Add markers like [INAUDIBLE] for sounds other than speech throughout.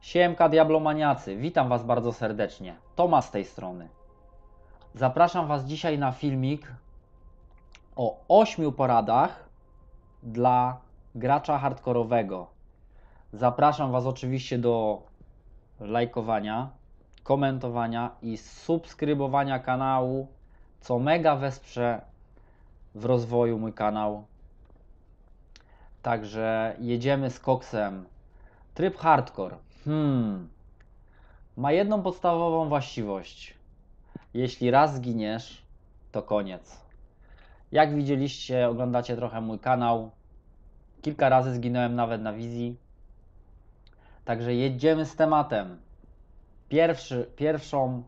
Siemka Diablomaniacy, witam Was bardzo serdecznie. Toma z tej strony. Zapraszam Was dzisiaj na filmik o ośmiu poradach dla gracza hardkorowego. Zapraszam Was oczywiście do lajkowania, komentowania i subskrybowania kanału, co mega wesprze w rozwoju mój kanał. Także jedziemy z koksem. Tryb hardcore. Hmm. Ma jedną podstawową właściwość. Jeśli raz giniesz, to koniec. Jak widzieliście, oglądacie trochę mój kanał. Kilka razy zginąłem nawet na wizji. Także jedziemy z tematem. Pierwszy, pierwszą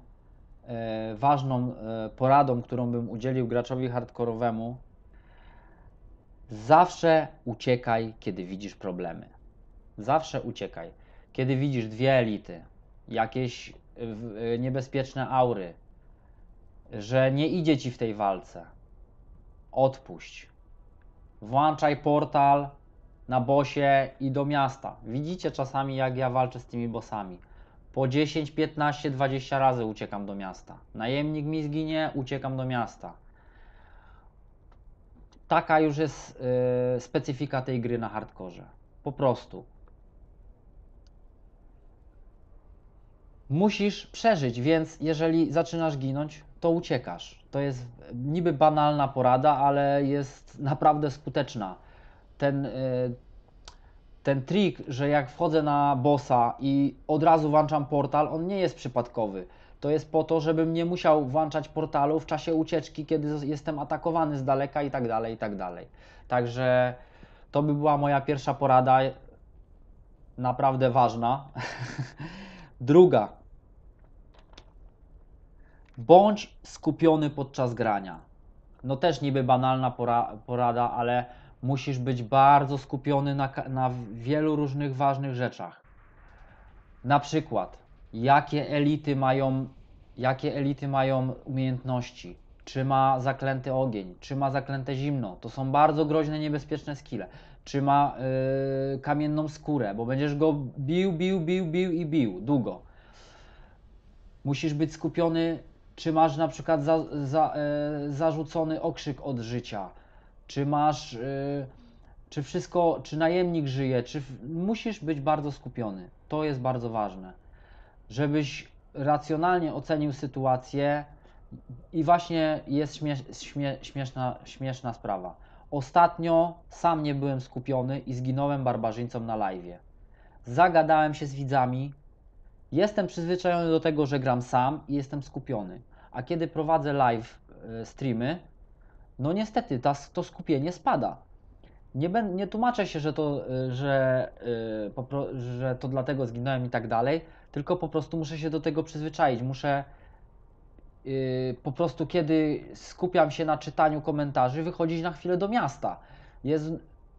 e, ważną e, poradą, którą bym udzielił graczowi hardkorowemu, zawsze uciekaj, kiedy widzisz problemy. Zawsze uciekaj. Kiedy widzisz dwie elity, jakieś y, y, niebezpieczne aury, że nie idzie ci w tej walce, odpuść. Włączaj portal na bosie i do miasta. Widzicie czasami, jak ja walczę z tymi bossami. Po 10, 15, 20 razy uciekam do miasta. Najemnik mi zginie, uciekam do miasta. Taka już jest yy, specyfika tej gry na hardkorze. Po prostu. musisz przeżyć, więc jeżeli zaczynasz ginąć, to uciekasz. To jest niby banalna porada, ale jest naprawdę skuteczna. Ten, y, ten trik, że jak wchodzę na bossa i od razu włączam portal, on nie jest przypadkowy. To jest po to, żebym nie musiał włączać portalu w czasie ucieczki, kiedy jestem atakowany z daleka i tak dalej, i tak dalej. Także to by była moja pierwsza porada, naprawdę ważna. [LAUGHS] Druga, Bądź skupiony podczas grania. No też niby banalna pora, porada, ale musisz być bardzo skupiony na, na wielu różnych ważnych rzeczach. Na przykład, jakie elity mają, jakie elity mają umiejętności, czy ma zaklęty ogień, czy ma zaklęte zimno. To są bardzo groźne, niebezpieczne skille. Czy ma yy, kamienną skórę, bo będziesz go bił, bił, bił, bił i bił długo. Musisz być skupiony czy masz na przykład za, za, e, zarzucony okrzyk od życia? Czy masz. E, czy wszystko, czy najemnik żyje, czy musisz być bardzo skupiony. To jest bardzo ważne, żebyś racjonalnie ocenił sytuację i właśnie jest śmie, śmieszna, śmieszna sprawa. Ostatnio sam nie byłem skupiony i zginąłem barbarzyńcom na live. Zagadałem się z widzami. Jestem przyzwyczajony do tego, że gram sam i jestem skupiony. A kiedy prowadzę live e, streamy, no niestety ta, to skupienie spada. Nie, ben, nie tłumaczę się, że to, e, że, e, że to dlatego zginąłem i tak dalej, tylko po prostu muszę się do tego przyzwyczaić. Muszę po prostu, kiedy skupiam się na czytaniu komentarzy, wychodzić na chwilę do miasta. Jest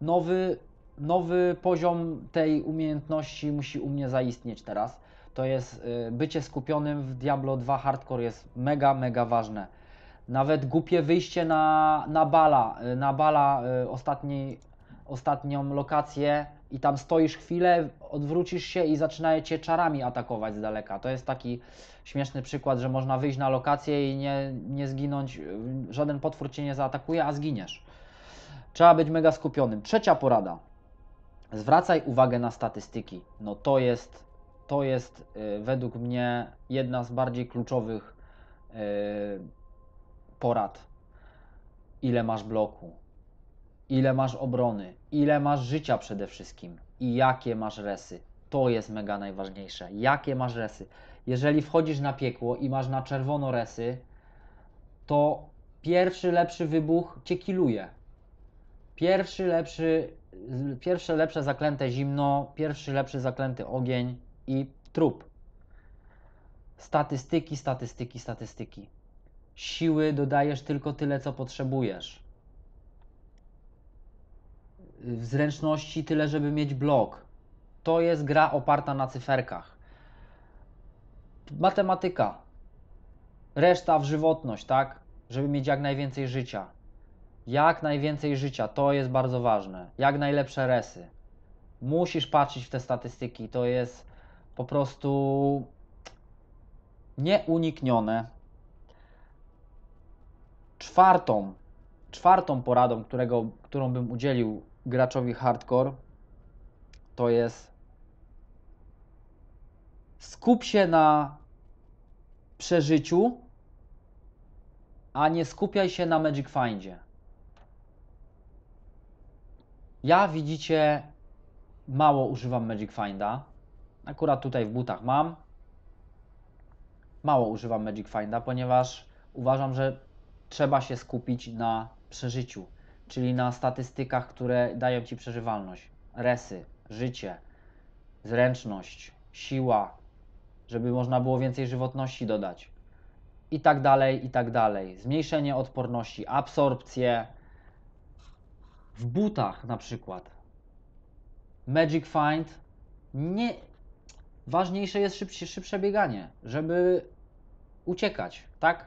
nowy, nowy poziom tej umiejętności, musi u mnie zaistnieć teraz to jest y, bycie skupionym w Diablo 2 Hardcore jest mega, mega ważne. Nawet głupie wyjście na, na bala, y, na bala y, ostatni, ostatnią lokację i tam stoisz chwilę, odwrócisz się i cię czarami atakować z daleka. To jest taki śmieszny przykład, że można wyjść na lokację i nie, nie zginąć, żaden potwór cię nie zaatakuje, a zginiesz. Trzeba być mega skupionym. Trzecia porada. Zwracaj uwagę na statystyki. No to jest to jest y, według mnie jedna z bardziej kluczowych y, porad. Ile masz bloku, ile masz obrony, ile masz życia przede wszystkim i jakie masz resy. To jest mega najważniejsze. Jakie masz resy? Jeżeli wchodzisz na piekło i masz na czerwono resy, to pierwszy lepszy wybuch cię kiluje. Pierwszy lepszy, pierwsze lepsze zaklęte zimno, pierwszy lepszy zaklęty ogień i trup. Statystyki, statystyki, statystyki. Siły dodajesz tylko tyle, co potrzebujesz. W zręczności tyle, żeby mieć blok. To jest gra oparta na cyferkach. Matematyka. Reszta w żywotność, tak? Żeby mieć jak najwięcej życia. Jak najwięcej życia, to jest bardzo ważne. Jak najlepsze resy. Musisz patrzeć w te statystyki. To jest po prostu nieuniknione. Czwartą, czwartą poradą, którego, którą bym udzielił graczowi hardcore, to jest skup się na przeżyciu, a nie skupiaj się na Magic Findzie. Ja widzicie, mało używam Magic Finda. Akurat tutaj w butach mam. Mało używam Magic Finda, ponieważ uważam, że trzeba się skupić na przeżyciu, czyli na statystykach, które dają Ci przeżywalność. Resy, życie, zręczność, siła, żeby można było więcej żywotności dodać. I tak dalej, i tak dalej. Zmniejszenie odporności, absorpcję. W butach na przykład. Magic Find nie, ważniejsze jest szybsze bieganie, żeby uciekać, tak?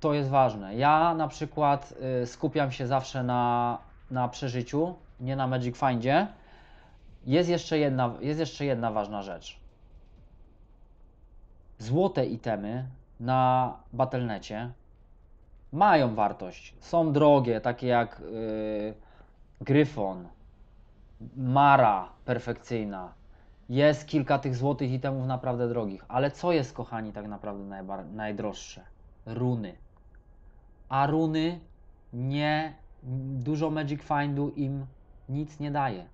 To jest ważne. Ja na przykład y, skupiam się zawsze na, na przeżyciu, nie na Magic Findzie. Jest jeszcze, jedna, jest jeszcze jedna ważna rzecz. Złote itemy na Battle.necie mają wartość. Są drogie, takie jak yy, Gryfon, mara perfekcyjna. Jest kilka tych złotych itemów naprawdę drogich, ale co jest, kochani, tak naprawdę najdroższe? Runy. A runy nie. Dużo Magic Findu im nic nie daje.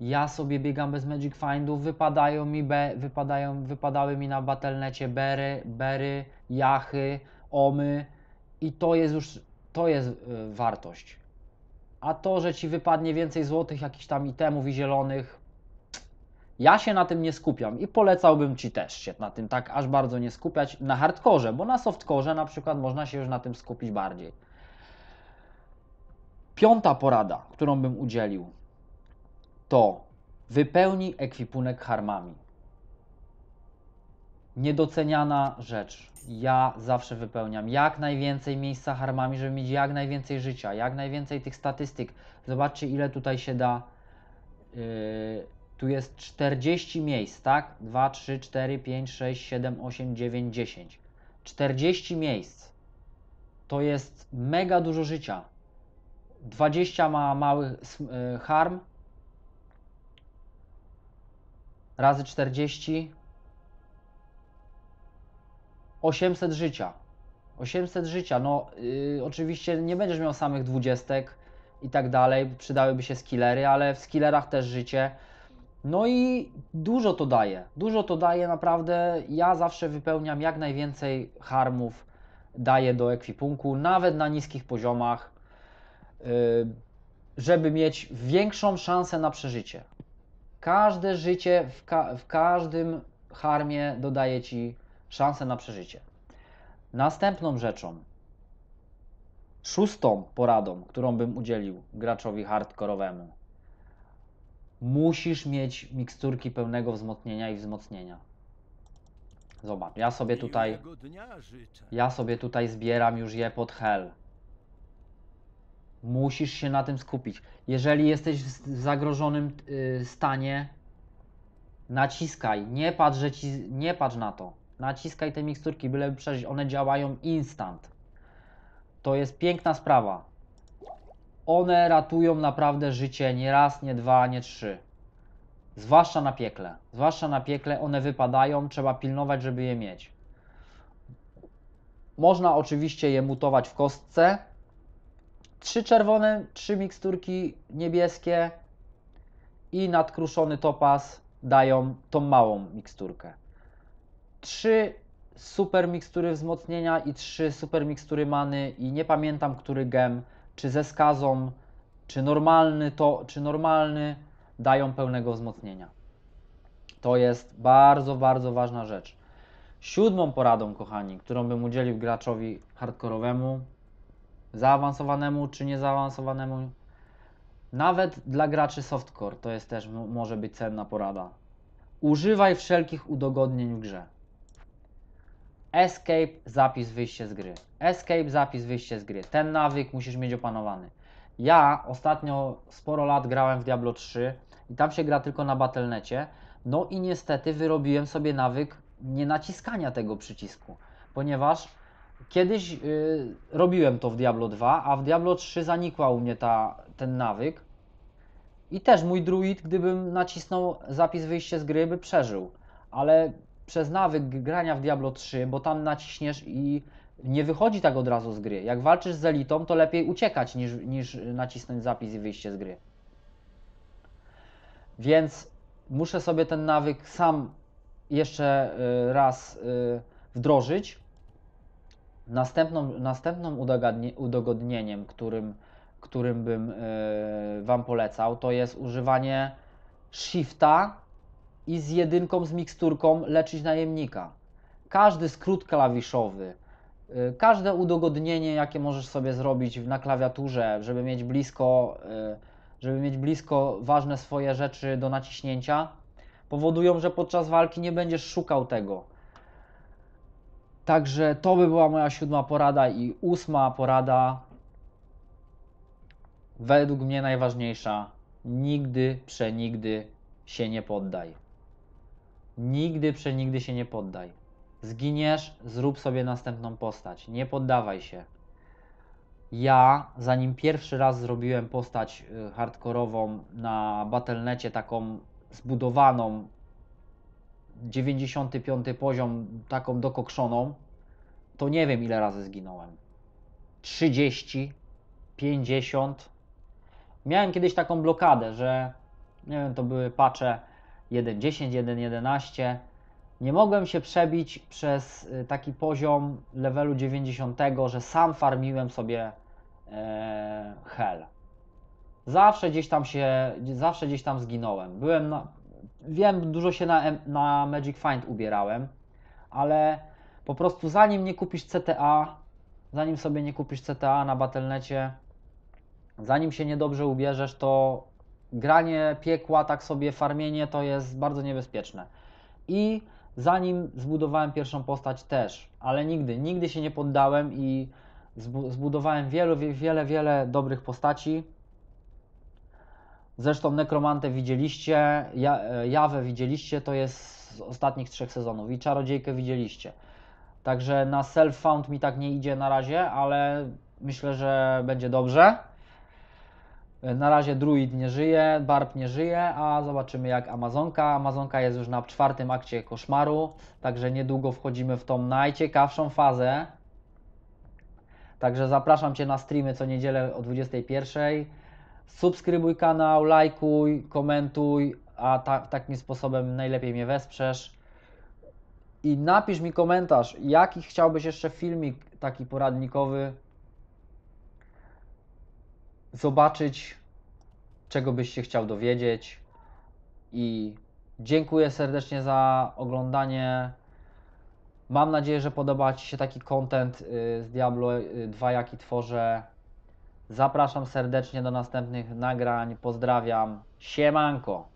Ja sobie biegam bez Magic Findu, wypadają mi be, wypadają, wypadały mi na Battle.necie bery, bery, jachy, omy i to jest już, to jest y, wartość a to, że ci wypadnie więcej złotych, jakichś tam itemów i zielonych, ja się na tym nie skupiam i polecałbym ci też się na tym tak aż bardzo nie skupiać na hardkorze, bo na softkorze na przykład można się już na tym skupić bardziej. Piąta porada, którą bym udzielił, to wypełnij ekwipunek harmami niedoceniana rzecz. Ja zawsze wypełniam jak najwięcej miejsca harmami, żeby mieć jak najwięcej życia, jak najwięcej tych statystyk. Zobaczcie, ile tutaj się da. Yy, tu jest 40 miejsc, tak? 2, 3, 4, 5, 6, 7, 8, 9, 10. 40 miejsc. To jest mega dużo życia. 20 ma małych yy, harm. Razy 40 800 życia. 800 życia, no yy, oczywiście nie będziesz miał samych dwudziestek i tak dalej, przydałyby się skillery, ale w skillerach też życie. No i dużo to daje, dużo to daje naprawdę. Ja zawsze wypełniam jak najwięcej harmów, daję do ekwipunku, nawet na niskich poziomach, yy, żeby mieć większą szansę na przeżycie. Każde życie w, ka w każdym harmie dodaje ci szansę na przeżycie. Następną rzeczą, szóstą poradą, którą bym udzielił graczowi hardkorowemu, musisz mieć miksturki pełnego wzmocnienia i wzmocnienia. Zobacz, ja sobie tutaj. Ja sobie tutaj zbieram już je pod hell. Musisz się na tym skupić. Jeżeli jesteś w zagrożonym y, stanie, naciskaj. Nie patrz, ci, nie patrz na to. Naciskaj te miksturki, byle przejść. One działają instant. To jest piękna sprawa. One ratują naprawdę życie nie raz, nie dwa, nie trzy. Zwłaszcza na piekle. Zwłaszcza na piekle one wypadają, trzeba pilnować, żeby je mieć. Można oczywiście je mutować w kostce. Trzy czerwone, trzy miksturki niebieskie i nadkruszony topas dają tą małą miksturkę trzy super mikstury wzmocnienia i trzy super mikstury many i nie pamiętam, który gem, czy ze skazą, czy normalny to, czy normalny dają pełnego wzmocnienia. To jest bardzo, bardzo ważna rzecz. Siódmą poradą, kochani, którą bym udzielił graczowi hardkorowemu, zaawansowanemu czy niezaawansowanemu, nawet dla graczy softcore to jest też może być cenna porada. Używaj wszelkich udogodnień w grze. Escape, zapis, wyjście z gry. Escape, zapis, wyjście z gry. Ten nawyk musisz mieć opanowany. Ja ostatnio sporo lat grałem w Diablo 3 i tam się gra tylko na Battle.necie. No i niestety wyrobiłem sobie nawyk nie naciskania tego przycisku, ponieważ kiedyś yy, robiłem to w Diablo 2, a w Diablo 3 zanikła u mnie ta, ten nawyk. I też mój druid, gdybym nacisnął zapis wyjście z gry, by przeżył. Ale przez nawyk grania w Diablo 3, bo tam naciśniesz i nie wychodzi tak od razu z gry. Jak walczysz z elitą, to lepiej uciekać niż, niż nacisnąć zapis i wyjście z gry. Więc muszę sobie ten nawyk sam jeszcze y, raz y, wdrożyć. Następną, następnym udogodnieniem, którym, którym bym y, Wam polecał, to jest używanie shifta i z jedynką, z miksturką leczyć najemnika. Każdy skrót klawiszowy, y, każde udogodnienie, jakie możesz sobie zrobić na klawiaturze, żeby mieć blisko, y, żeby mieć blisko ważne swoje rzeczy do naciśnięcia, powodują, że podczas walki nie będziesz szukał tego. Także to by była moja siódma porada i ósma porada, według mnie najważniejsza, nigdy, przenigdy się nie poddaj. Nigdy, przenigdy się nie poddaj. Zginiesz, zrób sobie następną postać. Nie poddawaj się. Ja, zanim pierwszy raz zrobiłem postać y, hardkorową na Battle.necie, taką zbudowaną, 95 poziom, taką dokokszoną, to nie wiem ile razy zginąłem. 30, 50. Miałem kiedyś taką blokadę, że nie wiem, to były pacze 1.10, 1.11. Nie mogłem się przebić przez y, taki poziom levelu 90, że sam farmiłem sobie e, hell. Zawsze gdzieś tam się, zawsze gdzieś tam zginąłem. Byłem na, wiem, dużo się na, na Magic Find ubierałem, ale po prostu zanim nie kupisz CTA, zanim sobie nie kupisz CTA na Battle.necie, zanim się niedobrze ubierzesz, to granie piekła, tak sobie farmienie to jest bardzo niebezpieczne. I zanim zbudowałem pierwszą postać też, ale nigdy, nigdy się nie poddałem i zbudowałem wielu, wiele, wiele dobrych postaci. Zresztą Nekromantę widzieliście, Jawę widzieliście, to jest z ostatnich trzech sezonów i Czarodziejkę widzieliście. Także na self-found mi tak nie idzie na razie, ale myślę, że będzie dobrze. Na razie Druid nie żyje, Barb nie żyje, a zobaczymy jak Amazonka. Amazonka jest już na czwartym akcie koszmaru, także niedługo wchodzimy w tą najciekawszą fazę. Także zapraszam Cię na streamy co niedzielę o 21. Subskrybuj kanał, lajkuj, komentuj, a ta, takim sposobem najlepiej mnie wesprzesz. I napisz mi komentarz, jaki chciałbyś jeszcze filmik taki poradnikowy zobaczyć, czego byś się chciał dowiedzieć. I dziękuję serdecznie za oglądanie. Mam nadzieję, że podoba Ci się taki content y, z Diablo 2, y, jaki tworzę. Zapraszam serdecznie do następnych nagrań. Pozdrawiam. Siemanko!